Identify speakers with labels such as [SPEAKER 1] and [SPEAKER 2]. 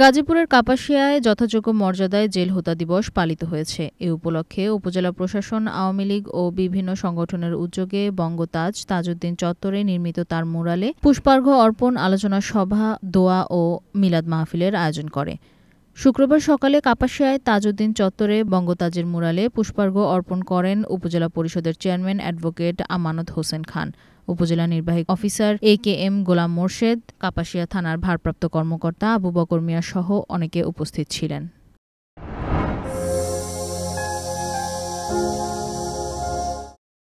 [SPEAKER 1] গাজীপুরের কাপাসিয়ায় যথাযোগ্য মর্যাদায় জেল হোতা দিবস পালিত হয়েছে এ উপলক্ষে উপজেলা প্রশাসন আওয়ামী লীগ ও বিভিন্ন সংগঠনের উদ্যোগে বঙ্গতাজ তাজউদ্দিন চত্বরে নির্মিত তার মুরালে পুষ্পার্ঘ্য অর্পণ আলোচনা সভা দোয়া ও মিলাদ মাহফিলের আয়োজন করে শুক্রবার সকালে কাপাসিয়ায় তাজউদ্দিন চত্বরে বঙ্গতাজের মুরালে পুষ্পার্ঘ অর্পণ করেন উপজেলা পরিষদের চেয়ারম্যান অ্যাডভোকেট আমানত হোসেন খান উপজেলা নির্বাহী officer A K M Golam Morshed Kapasia থানার ভারপ্রাপ্ত কর্মকর্তা আবু বকর মিয়া সহ অনেকে উপস্থিত ছিলেন